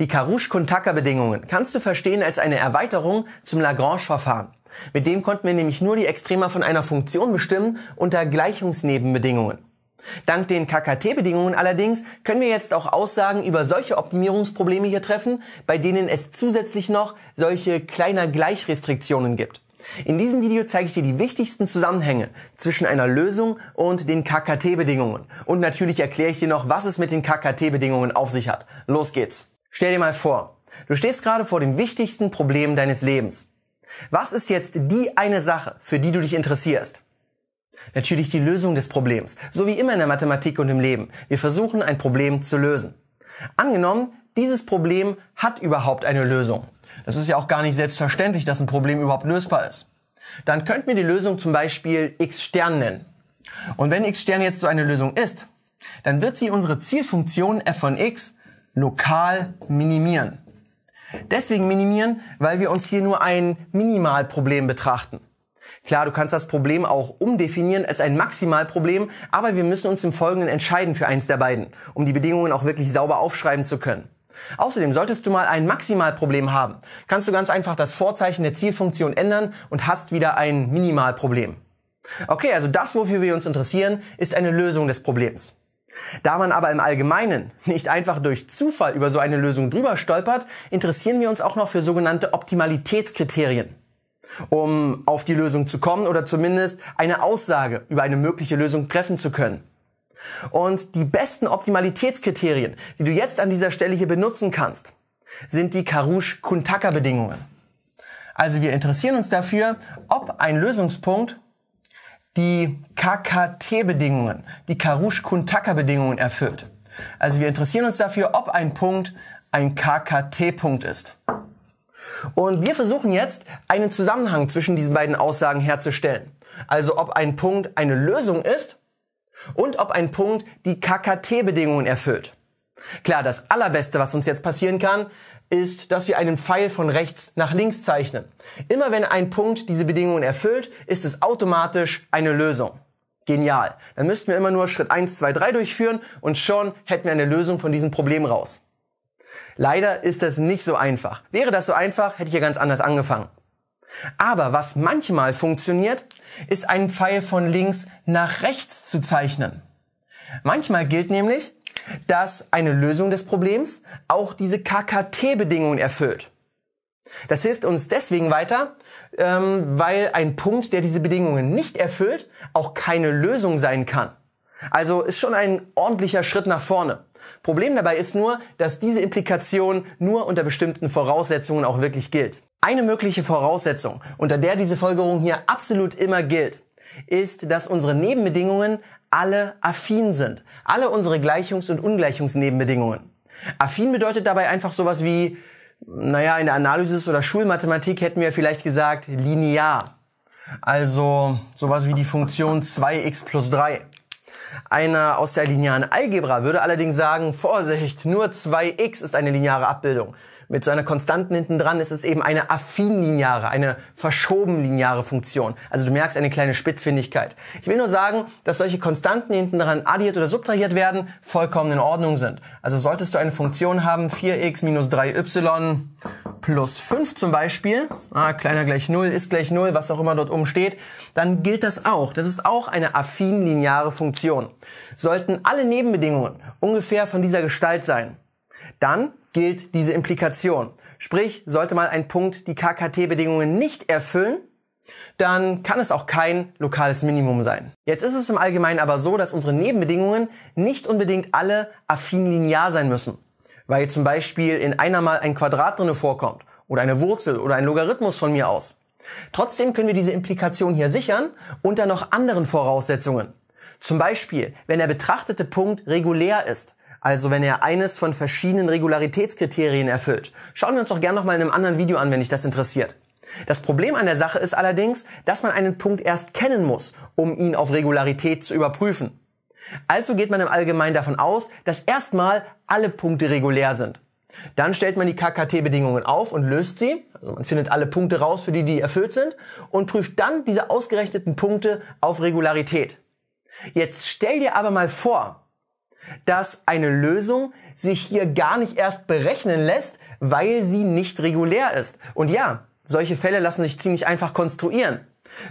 Die carouche kontaka bedingungen kannst du verstehen als eine Erweiterung zum Lagrange-Verfahren. Mit dem konnten wir nämlich nur die Extrema von einer Funktion bestimmen unter Gleichungsnebenbedingungen. Dank den KKT-Bedingungen allerdings können wir jetzt auch Aussagen über solche Optimierungsprobleme hier treffen, bei denen es zusätzlich noch solche kleiner Gleichrestriktionen gibt. In diesem Video zeige ich dir die wichtigsten Zusammenhänge zwischen einer Lösung und den KKT-Bedingungen. Und natürlich erkläre ich dir noch, was es mit den KKT-Bedingungen auf sich hat. Los geht's! Stell dir mal vor, du stehst gerade vor dem wichtigsten Problem deines Lebens. Was ist jetzt die eine Sache, für die du dich interessierst? Natürlich die Lösung des Problems, so wie immer in der Mathematik und im Leben. Wir versuchen ein Problem zu lösen. Angenommen, dieses Problem hat überhaupt eine Lösung. Das ist ja auch gar nicht selbstverständlich, dass ein Problem überhaupt lösbar ist. Dann könnten wir die Lösung zum Beispiel x Stern nennen. Und wenn x Stern jetzt so eine Lösung ist, dann wird sie unsere Zielfunktion f von x lokal minimieren. Deswegen minimieren, weil wir uns hier nur ein Minimalproblem betrachten. Klar, du kannst das Problem auch umdefinieren als ein Maximalproblem, aber wir müssen uns im Folgenden entscheiden für eins der beiden, um die Bedingungen auch wirklich sauber aufschreiben zu können. Außerdem solltest du mal ein Maximalproblem haben, kannst du ganz einfach das Vorzeichen der Zielfunktion ändern und hast wieder ein Minimalproblem. Okay, also das, wofür wir uns interessieren, ist eine Lösung des Problems. Da man aber im Allgemeinen nicht einfach durch Zufall über so eine Lösung drüber stolpert, interessieren wir uns auch noch für sogenannte Optimalitätskriterien. Um auf die Lösung zu kommen oder zumindest eine Aussage über eine mögliche Lösung treffen zu können. Und die besten Optimalitätskriterien, die du jetzt an dieser Stelle hier benutzen kannst, sind die karouche kuntaka bedingungen Also wir interessieren uns dafür, ob ein Lösungspunkt die KKT-Bedingungen, die Karush-Kuntaka-Bedingungen erfüllt. Also wir interessieren uns dafür, ob ein Punkt ein KKT-Punkt ist. Und wir versuchen jetzt, einen Zusammenhang zwischen diesen beiden Aussagen herzustellen. Also ob ein Punkt eine Lösung ist und ob ein Punkt die KKT-Bedingungen erfüllt. Klar, das Allerbeste, was uns jetzt passieren kann, ist, dass wir einen Pfeil von rechts nach links zeichnen. Immer wenn ein Punkt diese Bedingungen erfüllt, ist es automatisch eine Lösung. Genial. Dann müssten wir immer nur Schritt 1, 2, 3 durchführen und schon hätten wir eine Lösung von diesem Problem raus. Leider ist das nicht so einfach. Wäre das so einfach, hätte ich ja ganz anders angefangen. Aber was manchmal funktioniert, ist einen Pfeil von links nach rechts zu zeichnen. Manchmal gilt nämlich, dass eine Lösung des Problems auch diese KKT-Bedingungen erfüllt. Das hilft uns deswegen weiter, ähm, weil ein Punkt, der diese Bedingungen nicht erfüllt, auch keine Lösung sein kann. Also ist schon ein ordentlicher Schritt nach vorne. Problem dabei ist nur, dass diese Implikation nur unter bestimmten Voraussetzungen auch wirklich gilt. Eine mögliche Voraussetzung, unter der diese Folgerung hier absolut immer gilt, ist, dass unsere Nebenbedingungen alle affin sind. Alle unsere Gleichungs- und Ungleichungsnebenbedingungen. Affin bedeutet dabei einfach sowas wie, naja, in der Analysis oder Schulmathematik hätten wir vielleicht gesagt linear. Also sowas wie die Funktion 2x plus 3. Einer aus der linearen Algebra würde allerdings sagen, Vorsicht, nur 2x ist eine lineare Abbildung mit so einer Konstanten hinten dran ist es eben eine affin lineare, eine verschoben lineare Funktion. Also du merkst eine kleine Spitzfindigkeit. Ich will nur sagen, dass solche Konstanten hinten dran addiert oder subtrahiert werden, vollkommen in Ordnung sind. Also solltest du eine Funktion haben, 4x minus 3y plus 5 zum Beispiel, ah, kleiner gleich 0 ist gleich 0, was auch immer dort oben steht, dann gilt das auch. Das ist auch eine affin lineare Funktion. Sollten alle Nebenbedingungen ungefähr von dieser Gestalt sein, dann gilt diese Implikation. Sprich, sollte mal ein Punkt die KKT-Bedingungen nicht erfüllen, dann kann es auch kein lokales Minimum sein. Jetzt ist es im Allgemeinen aber so, dass unsere Nebenbedingungen nicht unbedingt alle affin linear sein müssen, weil zum Beispiel in einer mal ein Quadrat drinne vorkommt oder eine Wurzel oder ein Logarithmus von mir aus. Trotzdem können wir diese Implikation hier sichern unter noch anderen Voraussetzungen. Zum Beispiel, wenn der betrachtete Punkt regulär ist, also wenn er eines von verschiedenen Regularitätskriterien erfüllt. Schauen wir uns doch gerne nochmal in einem anderen Video an, wenn dich das interessiert. Das Problem an der Sache ist allerdings, dass man einen Punkt erst kennen muss, um ihn auf Regularität zu überprüfen. Also geht man im Allgemeinen davon aus, dass erstmal alle Punkte regulär sind. Dann stellt man die KKT-Bedingungen auf und löst sie. Also man findet alle Punkte raus, für die die erfüllt sind und prüft dann diese ausgerechneten Punkte auf Regularität. Jetzt stell dir aber mal vor, dass eine Lösung sich hier gar nicht erst berechnen lässt, weil sie nicht regulär ist. Und ja, solche Fälle lassen sich ziemlich einfach konstruieren.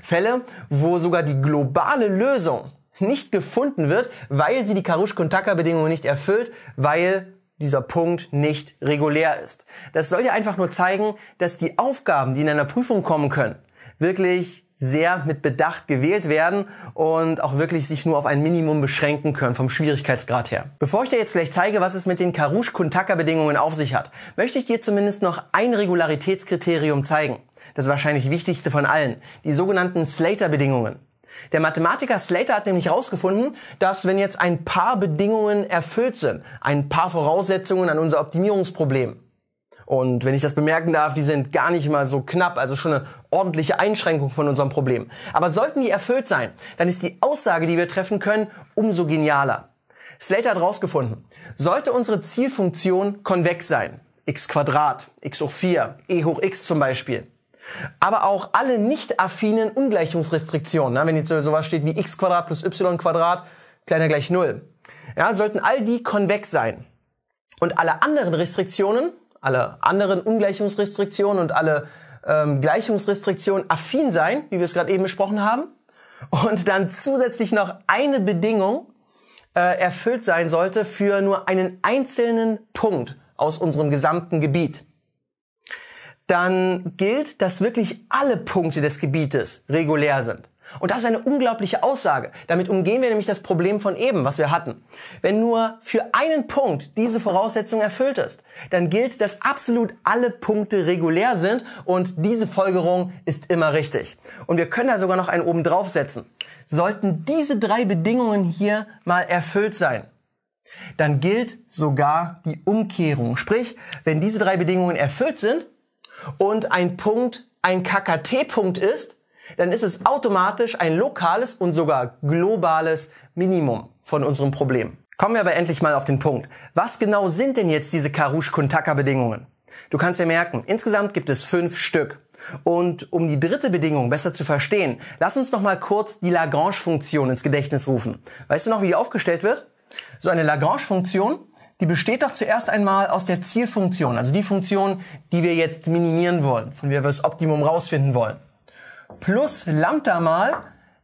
Fälle, wo sogar die globale Lösung nicht gefunden wird, weil sie die karusch kontaka bedingungen nicht erfüllt, weil dieser Punkt nicht regulär ist. Das soll ja einfach nur zeigen, dass die Aufgaben, die in einer Prüfung kommen können, wirklich sehr mit Bedacht gewählt werden und auch wirklich sich nur auf ein Minimum beschränken können vom Schwierigkeitsgrad her. Bevor ich dir jetzt gleich zeige, was es mit den karouche kuntaka bedingungen auf sich hat, möchte ich dir zumindest noch ein Regularitätskriterium zeigen. Das wahrscheinlich wichtigste von allen, die sogenannten Slater-Bedingungen. Der Mathematiker Slater hat nämlich herausgefunden, dass wenn jetzt ein paar Bedingungen erfüllt sind, ein paar Voraussetzungen an unser Optimierungsproblem, und wenn ich das bemerken darf, die sind gar nicht mal so knapp, also schon eine ordentliche Einschränkung von unserem Problem. Aber sollten die erfüllt sein, dann ist die Aussage, die wir treffen können, umso genialer. Slater hat rausgefunden, sollte unsere Zielfunktion konvex sein, x Quadrat, x hoch 4, e hoch x zum Beispiel, aber auch alle nicht affinen Ungleichungsrestriktionen, wenn jetzt sowas steht wie x Quadrat plus y Quadrat kleiner gleich 0, ja, sollten all die konvex sein. Und alle anderen Restriktionen, alle anderen Ungleichungsrestriktionen und alle ähm, Gleichungsrestriktionen affin sein, wie wir es gerade eben besprochen haben. Und dann zusätzlich noch eine Bedingung äh, erfüllt sein sollte für nur einen einzelnen Punkt aus unserem gesamten Gebiet. Dann gilt, dass wirklich alle Punkte des Gebietes regulär sind. Und das ist eine unglaubliche Aussage. Damit umgehen wir nämlich das Problem von eben, was wir hatten. Wenn nur für einen Punkt diese Voraussetzung erfüllt ist, dann gilt, dass absolut alle Punkte regulär sind und diese Folgerung ist immer richtig. Und wir können da sogar noch einen oben draufsetzen. Sollten diese drei Bedingungen hier mal erfüllt sein, dann gilt sogar die Umkehrung. Sprich, wenn diese drei Bedingungen erfüllt sind und ein Punkt ein KKT-Punkt ist, dann ist es automatisch ein lokales und sogar globales Minimum von unserem Problem. Kommen wir aber endlich mal auf den Punkt. Was genau sind denn jetzt diese karush kuntaka bedingungen Du kannst dir merken, insgesamt gibt es fünf Stück. Und um die dritte Bedingung besser zu verstehen, lass uns noch mal kurz die Lagrange-Funktion ins Gedächtnis rufen. Weißt du noch, wie die aufgestellt wird? So eine Lagrange-Funktion, die besteht doch zuerst einmal aus der Zielfunktion, also die Funktion, die wir jetzt minimieren wollen, von der wir das Optimum rausfinden wollen plus Lambda mal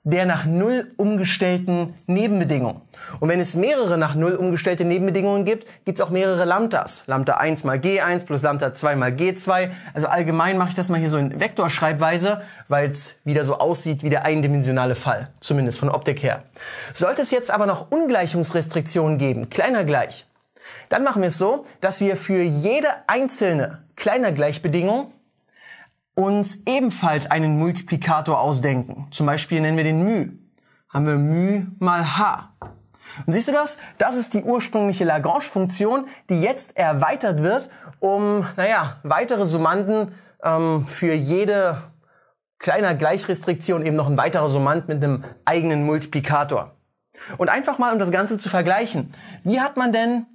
der nach Null umgestellten Nebenbedingungen. Und wenn es mehrere nach Null umgestellte Nebenbedingungen gibt, gibt es auch mehrere Lambdas. Lambda 1 mal G1 plus Lambda 2 mal G2. Also allgemein mache ich das mal hier so in Vektorschreibweise, weil es wieder so aussieht wie der eindimensionale Fall, zumindest von Optik her. Sollte es jetzt aber noch Ungleichungsrestriktionen geben, kleiner gleich, dann machen wir es so, dass wir für jede einzelne kleiner Gleichbedingung uns ebenfalls einen Multiplikator ausdenken. Zum Beispiel nennen wir den μ. Haben wir μ mal h. Und siehst du das? Das ist die ursprüngliche Lagrange-Funktion, die jetzt erweitert wird um, naja, weitere Summanden ähm, für jede kleiner Gleichrestriktion eben noch ein weiterer Summand mit einem eigenen Multiplikator. Und einfach mal, um das Ganze zu vergleichen, wie hat man denn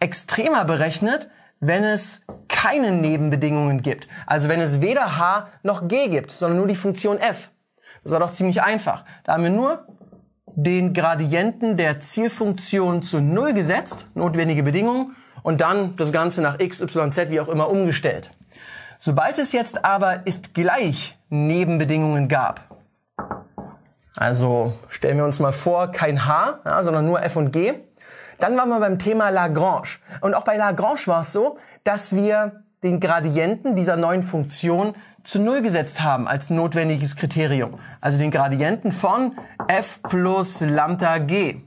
extremer berechnet, wenn es keine Nebenbedingungen gibt. Also wenn es weder H noch G gibt, sondern nur die Funktion f. Das war doch ziemlich einfach. Da haben wir nur den Gradienten der Zielfunktion zu 0 gesetzt, notwendige Bedingungen, und dann das Ganze nach x, y, z, wie auch immer, umgestellt. Sobald es jetzt aber ist gleich Nebenbedingungen gab, also stellen wir uns mal vor, kein H, ja, sondern nur f und g, dann waren wir beim Thema Lagrange. Und auch bei Lagrange war es so, dass wir den Gradienten dieser neuen Funktion zu Null gesetzt haben als notwendiges Kriterium. Also den Gradienten von f plus Lambda g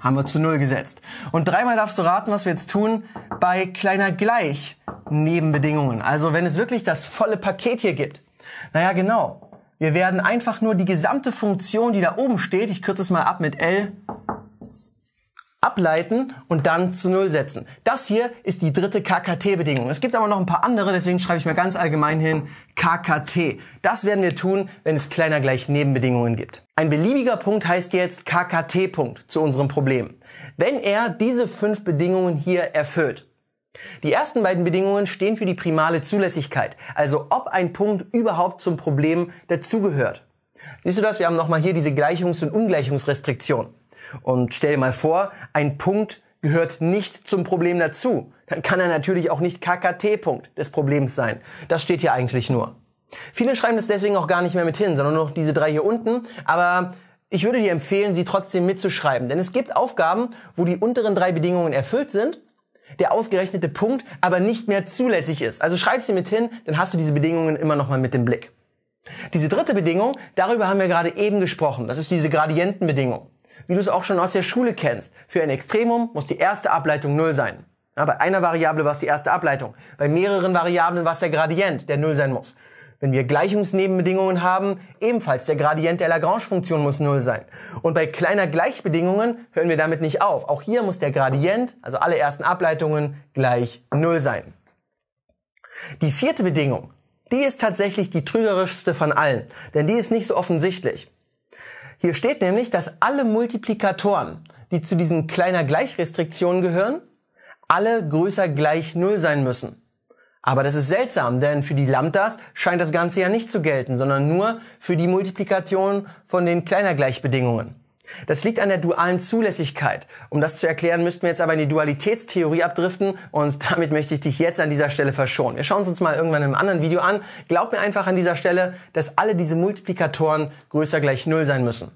haben wir zu Null gesetzt. Und dreimal darfst du raten, was wir jetzt tun bei kleiner gleich Nebenbedingungen. Also wenn es wirklich das volle Paket hier gibt. Naja, genau. Wir werden einfach nur die gesamte Funktion, die da oben steht, ich kürze es mal ab mit L, ableiten und dann zu Null setzen. Das hier ist die dritte KKT-Bedingung. Es gibt aber noch ein paar andere, deswegen schreibe ich mir ganz allgemein hin KKT. Das werden wir tun, wenn es kleiner gleich Nebenbedingungen gibt. Ein beliebiger Punkt heißt jetzt KKT-Punkt zu unserem Problem. Wenn er diese fünf Bedingungen hier erfüllt. Die ersten beiden Bedingungen stehen für die primale Zulässigkeit, also ob ein Punkt überhaupt zum Problem dazugehört. Siehst du das? Wir haben nochmal hier diese Gleichungs- und Ungleichungsrestriktion. Und stell dir mal vor, ein Punkt gehört nicht zum Problem dazu. Dann kann er natürlich auch nicht KKT-Punkt des Problems sein. Das steht hier eigentlich nur. Viele schreiben das deswegen auch gar nicht mehr mit hin, sondern nur noch diese drei hier unten. Aber ich würde dir empfehlen, sie trotzdem mitzuschreiben. Denn es gibt Aufgaben, wo die unteren drei Bedingungen erfüllt sind, der ausgerechnete Punkt aber nicht mehr zulässig ist. Also schreib sie mit hin, dann hast du diese Bedingungen immer nochmal mit dem Blick. Diese dritte Bedingung, darüber haben wir gerade eben gesprochen. Das ist diese Gradientenbedingung wie du es auch schon aus der Schule kennst. Für ein Extremum muss die erste Ableitung Null sein. Ja, bei einer Variable war es die erste Ableitung. Bei mehreren Variablen war es der Gradient, der Null sein muss. Wenn wir Gleichungsnebenbedingungen haben, ebenfalls der Gradient der Lagrange-Funktion muss Null sein. Und bei kleiner Gleichbedingungen hören wir damit nicht auf. Auch hier muss der Gradient, also alle ersten Ableitungen, gleich Null sein. Die vierte Bedingung, die ist tatsächlich die trügerischste von allen, denn die ist nicht so offensichtlich. Hier steht nämlich, dass alle Multiplikatoren, die zu diesen kleiner Gleichrestriktionen gehören, alle größer gleich Null sein müssen. Aber das ist seltsam, denn für die Lambdas scheint das Ganze ja nicht zu gelten, sondern nur für die Multiplikation von den kleiner Gleichbedingungen. Das liegt an der dualen Zulässigkeit. Um das zu erklären, müssten wir jetzt aber in die Dualitätstheorie abdriften und damit möchte ich dich jetzt an dieser Stelle verschonen. Wir schauen es uns mal irgendwann in einem anderen Video an. Glaub mir einfach an dieser Stelle, dass alle diese Multiplikatoren größer gleich Null sein müssen.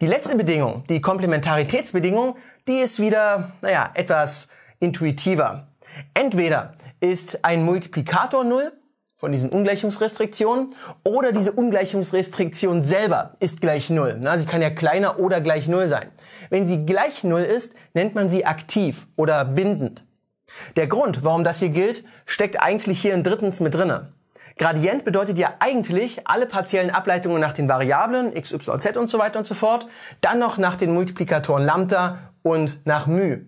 Die letzte Bedingung, die Komplementaritätsbedingung, die ist wieder, naja, etwas intuitiver. Entweder ist ein Multiplikator Null von diesen Ungleichungsrestriktionen oder diese Ungleichungsrestriktion selber ist gleich Null. Na, sie kann ja kleiner oder gleich Null sein. Wenn sie gleich Null ist, nennt man sie aktiv oder bindend. Der Grund, warum das hier gilt, steckt eigentlich hier in drittens mit drinne. Gradient bedeutet ja eigentlich alle partiellen Ableitungen nach den Variablen x, y, z und so weiter und so fort, dann noch nach den Multiplikatoren Lambda und nach μ.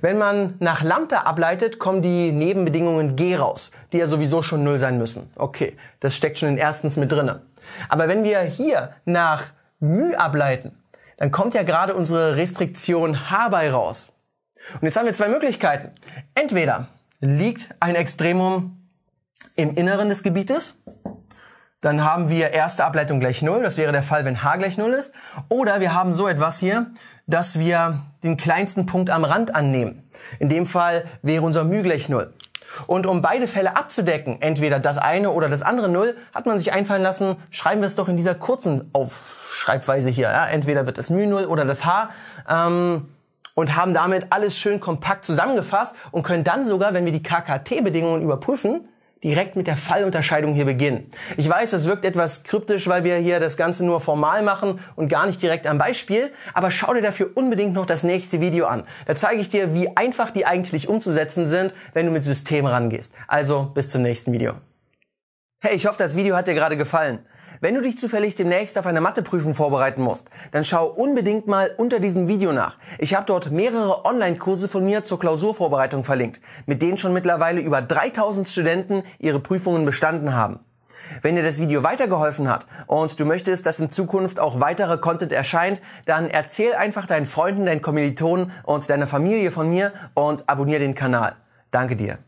Wenn man nach Lambda ableitet, kommen die Nebenbedingungen G raus, die ja sowieso schon Null sein müssen. Okay, das steckt schon in erstens mit drinne. Aber wenn wir hier nach μ ableiten, dann kommt ja gerade unsere Restriktion H bei raus. Und jetzt haben wir zwei Möglichkeiten. Entweder liegt ein Extremum im Inneren des Gebietes dann haben wir erste Ableitung gleich 0. Das wäre der Fall, wenn h gleich 0 ist. Oder wir haben so etwas hier, dass wir den kleinsten Punkt am Rand annehmen. In dem Fall wäre unser μ gleich 0. Und um beide Fälle abzudecken, entweder das eine oder das andere Null, hat man sich einfallen lassen, schreiben wir es doch in dieser kurzen Aufschreibweise hier. Ja? Entweder wird das μ 0 oder das h. Ähm, und haben damit alles schön kompakt zusammengefasst und können dann sogar, wenn wir die KKT-Bedingungen überprüfen, direkt mit der Fallunterscheidung hier beginnen. Ich weiß, das wirkt etwas kryptisch, weil wir hier das Ganze nur formal machen und gar nicht direkt am Beispiel, aber schau dir dafür unbedingt noch das nächste Video an. Da zeige ich dir, wie einfach die eigentlich umzusetzen sind, wenn du mit System rangehst. Also bis zum nächsten Video. Hey, ich hoffe, das Video hat dir gerade gefallen. Wenn du dich zufällig demnächst auf eine Matheprüfung vorbereiten musst, dann schau unbedingt mal unter diesem Video nach. Ich habe dort mehrere Online-Kurse von mir zur Klausurvorbereitung verlinkt, mit denen schon mittlerweile über 3000 Studenten ihre Prüfungen bestanden haben. Wenn dir das Video weitergeholfen hat und du möchtest, dass in Zukunft auch weitere Content erscheint, dann erzähl einfach deinen Freunden, deinen Kommilitonen und deiner Familie von mir und abonniere den Kanal. Danke dir.